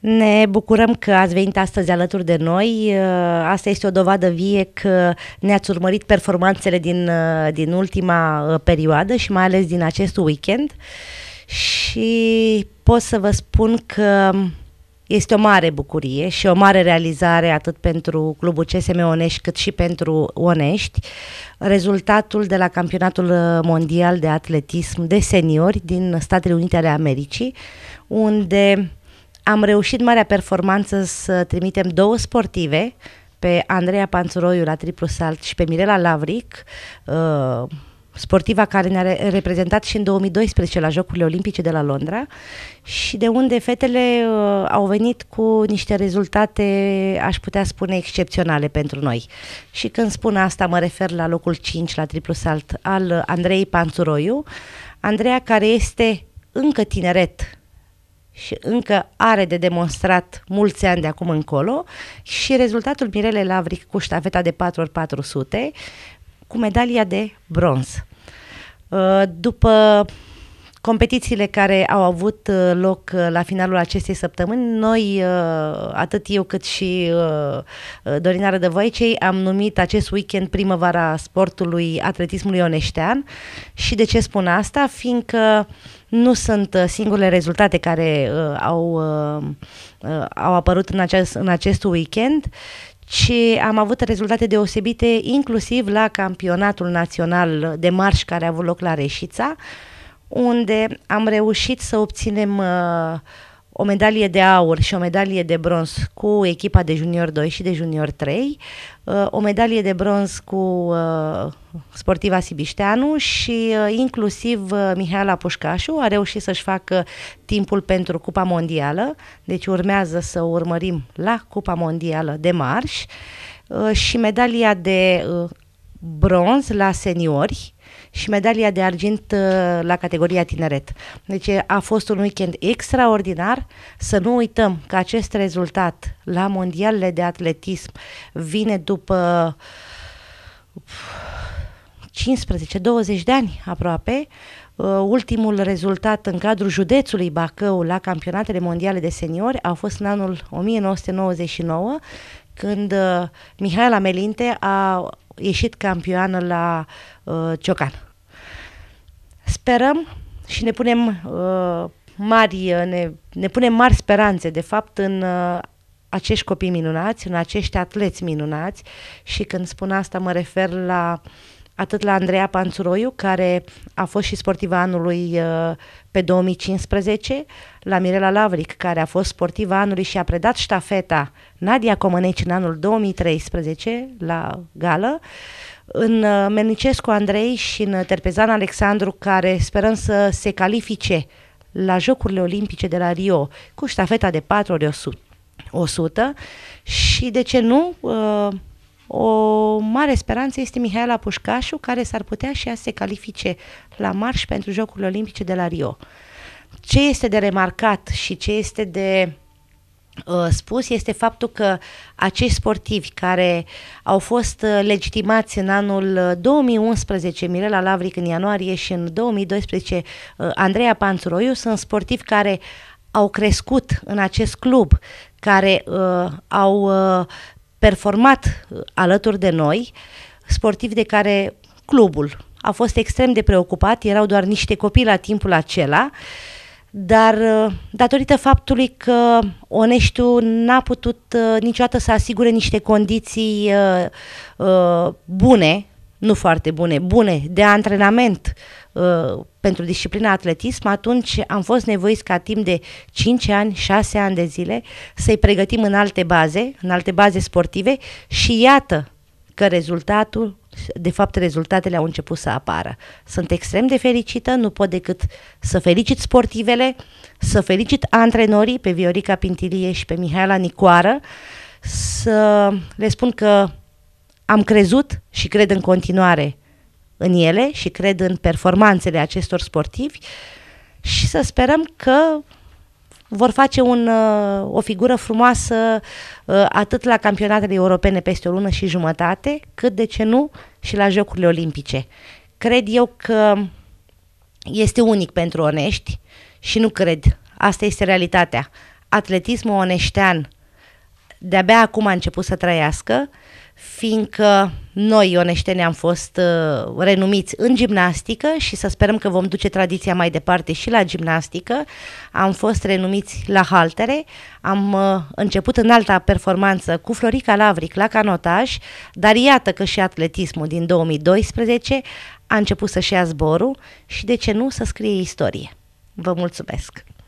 Ne bucurăm că ați venit astăzi alături de noi. Uh, asta este o dovadă vie că ne-ați urmărit performanțele din, uh, din ultima uh, perioadă și mai ales din acest weekend. Și pot să vă spun că este o mare bucurie și o mare realizare atât pentru clubul CSM Onești cât și pentru Onești. Rezultatul de la campionatul mondial de atletism de seniori din Statele Unite ale Americii, unde am reușit marea performanță să trimitem două sportive, pe Andreea Panțuroiu la triplu salt și pe Mirela Lavric, uh, sportiva care ne-a reprezentat și în 2012 la Jocurile Olimpice de la Londra și de unde fetele uh, au venit cu niște rezultate, aș putea spune, excepționale pentru noi. Și când spun asta, mă refer la locul 5 la triplu salt al Andrei Panțuroiu, Andreea care este încă tineret și încă are de demonstrat mulți ani de acum încolo și rezultatul Mirele Lavric cu ștafeta de 4x400 cu medalia de bronz. Uh, după competițiile care au avut uh, loc uh, la finalul acestei săptămâni. Noi, uh, atât eu cât și Dorina Rădăvoicei, am numit acest weekend primăvara sportului atletismului oneștean. Și de ce spun asta? Fiindcă nu sunt singurele rezultate care au, au apărut în acest, în acest weekend, și am avut rezultate deosebite inclusiv la campionatul național de marș care a avut loc la Reșița, uh, unde am reușit să obținem uh, o medalie de aur și o medalie de bronz cu echipa de junior 2 și de junior 3, uh, o medalie de bronz cu uh, sportiva Sibișteanu și uh, inclusiv uh, Mihaela Pușcașu a reușit să-și facă timpul pentru Cupa Mondială, deci urmează să urmărim la Cupa Mondială de marș uh, și medalia de uh, bronz la seniori și medalia de argint uh, la categoria tineret. Deci a fost un weekend extraordinar. Să nu uităm că acest rezultat la mondialele de atletism vine după 15-20 de ani aproape, uh, ultimul rezultat în cadrul județului Bacău la campionatele mondiale de seniori a fost în anul 1999, când uh, Mihaela Melinte a ieșit campioană la uh, Ciocan. Sperăm și ne punem uh, mari, uh, ne, ne punem mari speranțe, de fapt, în uh, acești copii minunați, în acești atleți minunați și când spun asta mă refer la uh, atât la Andreea Panțuroiu, care a fost și sportiva anului uh, pe 2015, la Mirela Lavric, care a fost sportiva anului și a predat ștafeta Nadia Comăneci în anul 2013 la gală, în uh, Melnicescu Andrei și în Terpezan Alexandru, care sperăm să se califice la Jocurile Olimpice de la Rio cu ștafeta de 4 ori 100 și de ce nu uh, mare speranță este Mihaela Pușcașu, care s-ar putea și ea să se califice la marș pentru Jocurile Olimpice de la Rio. Ce este de remarcat și ce este de uh, spus este faptul că acești sportivi care au fost uh, legitimați în anul 2011, uh, Mirela Lavric în ianuarie și în 2012 Andreea Panțuroiu, sunt sportivi care au crescut în acest club, care uh, au uh, performat uh, alături de noi, sportivi de care clubul a fost extrem de preocupat, erau doar niște copii la timpul acela, dar uh, datorită faptului că Oneștiu n-a putut uh, niciodată să asigure niște condiții uh, uh, bune nu foarte bune, bune, de antrenament uh, pentru disciplina atletism, atunci am fost nevoiți ca timp de 5 ani, 6 ani de zile să-i pregătim în alte baze, în alte baze sportive și iată că rezultatul, de fapt rezultatele au început să apară. Sunt extrem de fericită, nu pot decât să felicit sportivele, să felicit antrenorii pe Viorica Pintilie și pe Mihaela Nicoară, să le spun că am crezut și cred în continuare în ele și cred în performanțele acestor sportivi și să sperăm că vor face un, uh, o figură frumoasă uh, atât la campionatele europene peste o lună și jumătate, cât de ce nu și la Jocurile Olimpice. Cred eu că este unic pentru onești și nu cred. Asta este realitatea. Atletismul oneștean de-abia acum a început să trăiască, fiindcă noi, oneșteni, am fost uh, renumiți în gimnastică și să sperăm că vom duce tradiția mai departe și la gimnastică. Am fost renumiți la haltere, am uh, început în alta performanță cu Florica Lavric la canotaj, dar iată că și atletismul din 2012 a început să-și ia zborul și de ce nu să scrie istorie. Vă mulțumesc!